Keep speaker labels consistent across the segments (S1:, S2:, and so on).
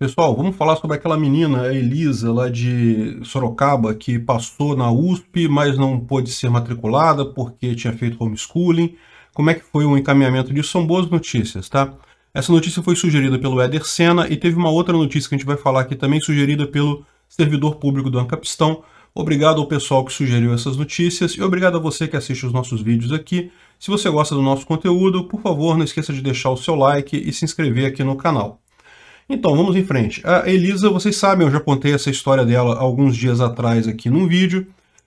S1: Pessoal, vamos falar sobre aquela menina, a Elisa, lá de Sorocaba, que passou na USP, mas não pôde ser matriculada porque tinha feito homeschooling. Como é que foi o encaminhamento disso? São boas notícias, tá? Essa notícia foi sugerida pelo Éder Senna e teve uma outra notícia que a gente vai falar aqui também, sugerida pelo servidor público do Ancapistão. Obrigado ao pessoal que sugeriu essas notícias e obrigado a você que assiste os nossos vídeos aqui. Se você gosta do nosso conteúdo, por favor, não esqueça de deixar o seu like e se inscrever aqui no canal. Então, vamos em frente. A Elisa, vocês sabem, eu já contei essa história dela alguns dias atrás aqui num vídeo.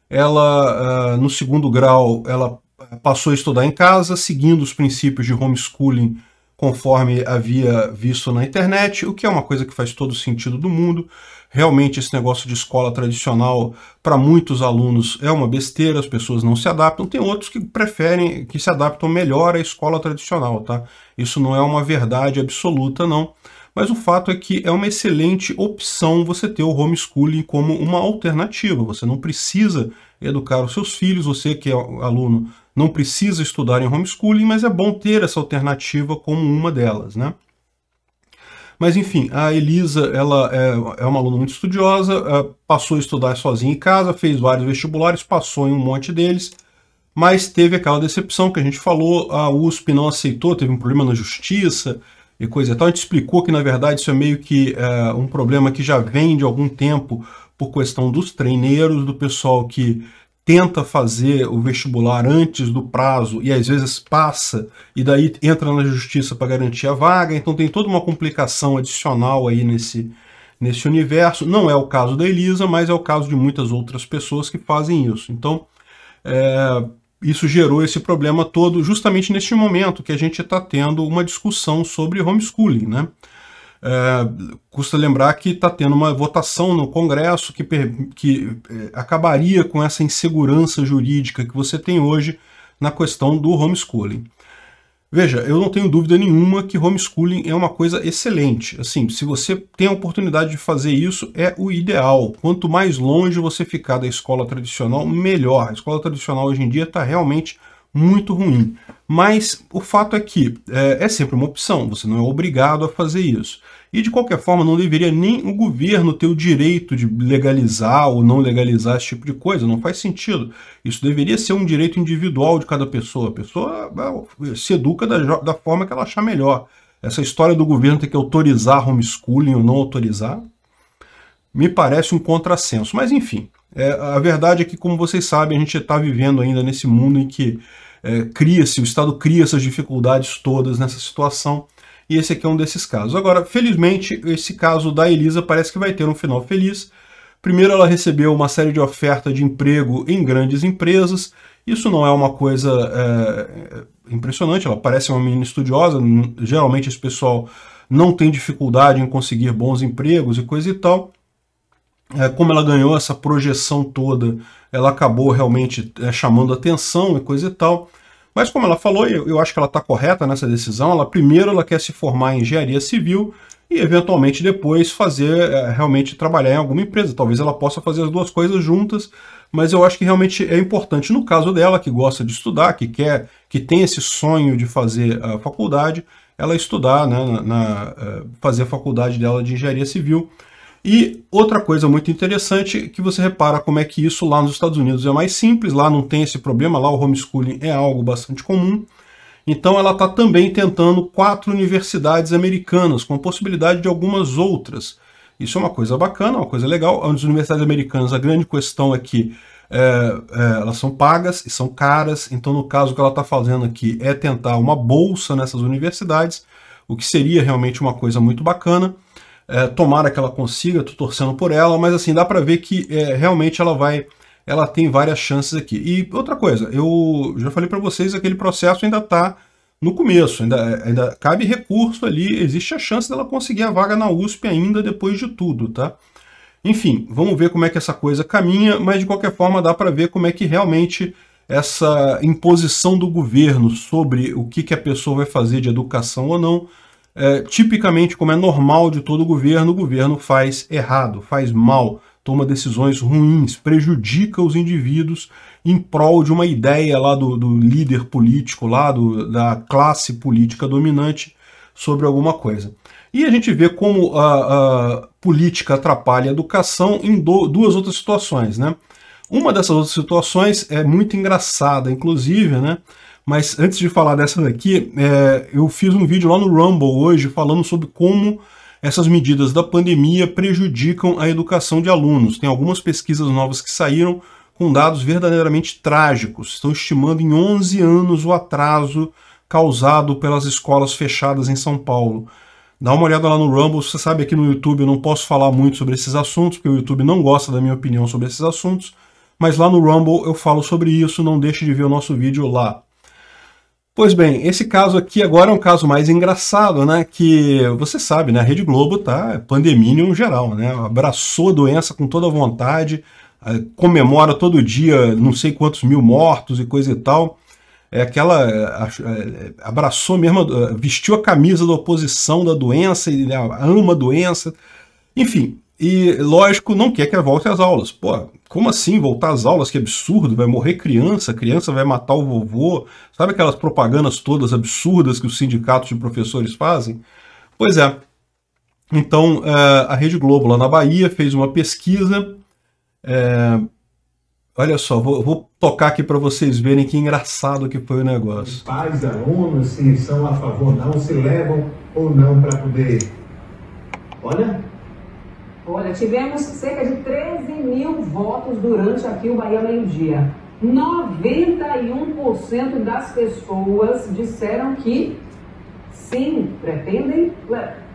S1: Ela, ah, no segundo grau, ela ah, passou a estudar em casa, seguindo os princípios de homeschooling conforme havia visto na internet, o que é uma coisa que faz todo sentido do mundo. Realmente, esse negócio de escola tradicional, para muitos alunos, é uma besteira, as pessoas não se adaptam. Tem outros que preferem, que se adaptam melhor à escola tradicional, tá? Isso não é uma verdade absoluta, não. Mas o fato é que é uma excelente opção você ter o homeschooling como uma alternativa. Você não precisa educar os seus filhos, você que é aluno não precisa estudar em homeschooling, mas é bom ter essa alternativa como uma delas, né? Mas enfim, a Elisa ela é, é uma aluna muito estudiosa, eh, passou a estudar sozinha em casa, fez vários vestibulares, passou em um monte deles, mas teve aquela decepção que a gente falou, a USP não aceitou, teve um problema na justiça, e coisa e tal. A gente explicou que, na verdade, isso é meio que é, um problema que já vem de algum tempo por questão dos treineiros, do pessoal que tenta fazer o vestibular antes do prazo e às vezes passa e daí entra na justiça para garantir a vaga. Então tem toda uma complicação adicional aí nesse, nesse universo. Não é o caso da Elisa, mas é o caso de muitas outras pessoas que fazem isso. Então, é, isso gerou esse problema todo justamente neste momento que a gente está tendo uma discussão sobre homeschooling, né? É, custa lembrar que está tendo uma votação no Congresso que, que é, acabaria com essa insegurança jurídica que você tem hoje na questão do homeschooling. Veja, eu não tenho dúvida nenhuma que homeschooling é uma coisa excelente. Assim, se você tem a oportunidade de fazer isso, é o ideal. Quanto mais longe você ficar da escola tradicional, melhor. A escola tradicional hoje em dia está realmente muito ruim. Mas o fato é que é, é, sempre uma opção, você não é obrigado a fazer isso. E de qualquer forma, não deveria nem o governo ter o direito de legalizar ou não legalizar esse tipo de coisa, não faz sentido. Isso deveria ser um direito individual de cada pessoa. A pessoa é, se educa da, da forma que ela achar melhor. Essa história do governo ter que autorizar homeschooling ou não autorizar, me parece um contrassenso. Mas enfim, é, a verdade é que, como vocês sabem, a gente está vivendo ainda nesse mundo em que é, cria-se, o Estado cria essas dificuldades todas nessa situação, e esse aqui é um desses casos. Agora, felizmente, esse caso da Elisa parece que vai ter um final feliz. Primeiro, ela recebeu uma série de ofertas de emprego em grandes empresas. Isso não é uma coisa é, impressionante, ela parece uma menina estudiosa. Geralmente, esse pessoal não tem dificuldade em conseguir bons empregos e coisa e tal é, como ela ganhou essa projeção toda, ela acabou realmente é, chamando atenção e coisa e tal. Mas como ela falou, eu, eu acho que ela está correta nessa decisão. Ela primeiro ela quer se formar em engenharia civil e eventualmente depois fazer é, realmente trabalhar em alguma empresa. Talvez ela possa fazer as duas coisas juntas, mas eu acho que realmente é importante no caso dela que gosta de estudar, que quer, que tem esse sonho de fazer a faculdade, ela estudar, né, na, na é, fazer a faculdade dela de engenharia civil. E outra coisa muito interessante que você repara como é que isso lá nos Estados Unidos é mais simples, lá não tem esse problema, lá o homeschooling é algo bastante comum. Então ela está também tentando quatro universidades americanas, com a possibilidade de algumas outras. Isso é uma coisa bacana, uma coisa legal. As universidades americanas, a grande questão é que é, é, elas são pagas e são caras, então no caso o que ela está fazendo aqui é tentar uma bolsa nessas universidades, o que seria realmente uma coisa muito bacana. É, tomara que ela consiga, estou torcendo por ela, mas assim, dá para ver que é, realmente ela vai ela tem várias chances aqui. E outra coisa, eu já falei para vocês, aquele processo ainda está no começo, ainda, é, ainda cabe recurso ali, existe a chance dela conseguir a vaga na USP ainda depois de tudo, tá? Enfim, vamos ver como é que essa coisa caminha, mas de qualquer forma dá para ver como é que realmente essa imposição do governo sobre o que, que a pessoa vai fazer de educação ou não é, tipicamente, como é normal de todo governo, o governo faz errado, faz mal, toma decisões ruins, prejudica os indivíduos em prol de uma ideia lá do, do líder político, lá do, da classe política dominante sobre alguma coisa. E a gente vê como a, a política atrapalha a educação em do, duas outras situações, né? Uma dessas outras situações é muito engraçada, inclusive, né? Mas antes de falar dessa daqui, é, eu fiz um vídeo lá no Rumble hoje falando sobre como essas medidas da pandemia prejudicam a educação de alunos. Tem algumas pesquisas novas que saíram com dados verdadeiramente trágicos. Estão estimando em 11 anos o atraso causado pelas escolas fechadas em São Paulo. Dá uma olhada lá no Rumble, você sabe aqui no YouTube eu não posso falar muito sobre esses assuntos, porque o YouTube não gosta da minha opinião sobre esses assuntos, mas lá no Rumble eu falo sobre isso, não deixe de ver o nosso vídeo lá. Pois bem, esse caso aqui agora é um caso mais engraçado, né? Que você sabe, né? A Rede Globo tá em geral, né? Abraçou a doença com toda a vontade, comemora todo dia não sei quantos mil mortos e coisa e tal. É aquela. É, é, é, abraçou mesmo, vestiu a camisa da oposição da doença, e né, ama a doença. Enfim, e, lógico, não quer que volte às aulas. Pô, como assim voltar às aulas? Que absurdo, vai morrer criança, criança vai matar o vovô. Sabe aquelas propagandas todas absurdas que os sindicatos de professores fazem? Pois é. Então, é, a Rede Globo lá na Bahia fez uma pesquisa. É... Olha só, vou, vou tocar aqui para vocês verem que engraçado que foi o negócio. Pais, alunos, se são a favor não, se levam ou não para poder... Olha... Olha, tivemos cerca de 13 mil votos durante aqui o Bahia Meio Dia. 91% das pessoas disseram que sim, pretendem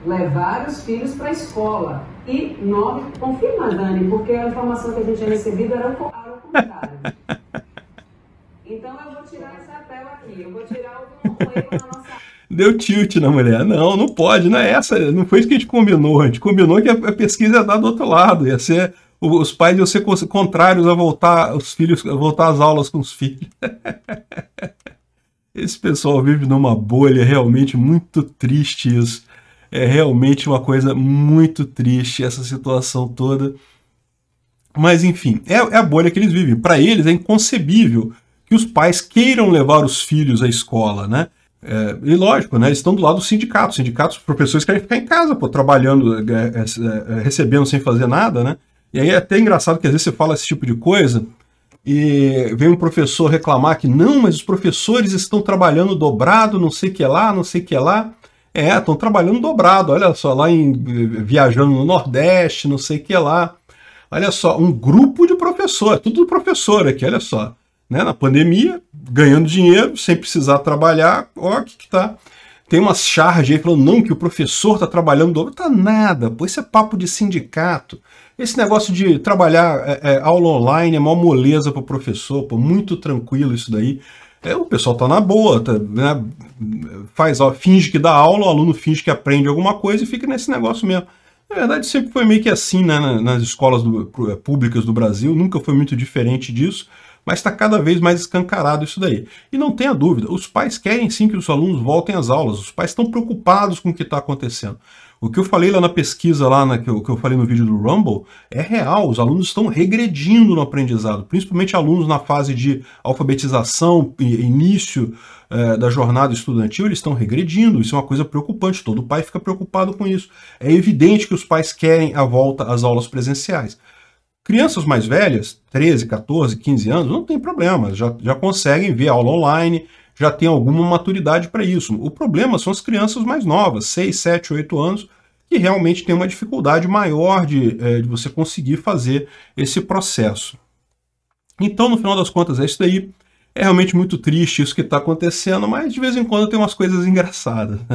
S1: levar os filhos para a escola. E 9, confirma, Dani, porque a informação que a gente tinha recebido era o contrário. Então eu vou tirar essa tela aqui, eu vou tirar o deu tilt na mulher. Não, não pode, não é essa, não foi isso que a gente combinou. A gente combinou que a, a pesquisa ia dar do outro lado, ia ser os pais iam ser contrários a voltar os filhos a voltar às aulas com os filhos. Esse pessoal vive numa bolha, é realmente muito triste isso. É realmente uma coisa muito triste essa situação toda. Mas enfim, é, é a bolha que eles vivem. Para eles é inconcebível que os pais queiram levar os filhos à escola, né? É, e lógico, né, eles estão do lado do sindicato. Os sindicatos, os professores querem ficar em casa, pô, trabalhando, é é, é, é, recebendo sem fazer nada, né? E aí é até engraçado que às vezes você fala esse tipo de coisa e vem um professor reclamar que não, mas os professores estão trabalhando dobrado, não sei o que lá, não sei o que lá. É, estão trabalhando dobrado, olha só, lá em, eh, viajando no Nordeste, não sei o que lá. Olha só, um grupo de professores tudo professor aqui, olha só né, na pandemia, ganhando dinheiro, sem precisar trabalhar, ó, que que tá. Tem umas charges aí falando, não, que o professor tá trabalhando dobro. Tá nada, pô, isso é papo de sindicato. Esse negócio de trabalhar é, é, aula online é mó moleza pro professor, pô, muito tranquilo isso daí. É, o pessoal tá na boa, tá, né, faz, ó, finge que dá aula, o aluno finge que aprende alguma coisa e fica nesse negócio mesmo. Na verdade, sempre foi meio que assim né, nas escolas do, é, públicas do Brasil, nunca foi muito diferente disso mas está cada vez mais escancarado isso daí. E não tenha dúvida, os pais querem sim que os alunos voltem às aulas, os pais estão preocupados com o que está acontecendo. O que eu falei lá na pesquisa, lá na, que, eu, que eu falei no vídeo do Rumble, é real. Os alunos estão regredindo no aprendizado, principalmente alunos na fase de alfabetização, início eh, da jornada estudantil, eles estão regredindo. Isso é uma coisa preocupante, todo pai fica preocupado com isso. É evidente que os pais querem a volta às aulas presenciais. Crianças mais velhas, 13, 14, 15 anos, não tem problema, já, já conseguem ver aula online, já tem alguma maturidade para isso. O problema são as crianças mais novas, 6, 7, 8 anos, que realmente tem uma dificuldade maior de, é, de você conseguir fazer esse processo. Então, no final das contas, é isso daí. É realmente muito triste isso que está acontecendo, mas de vez em quando tem umas coisas engraçadas.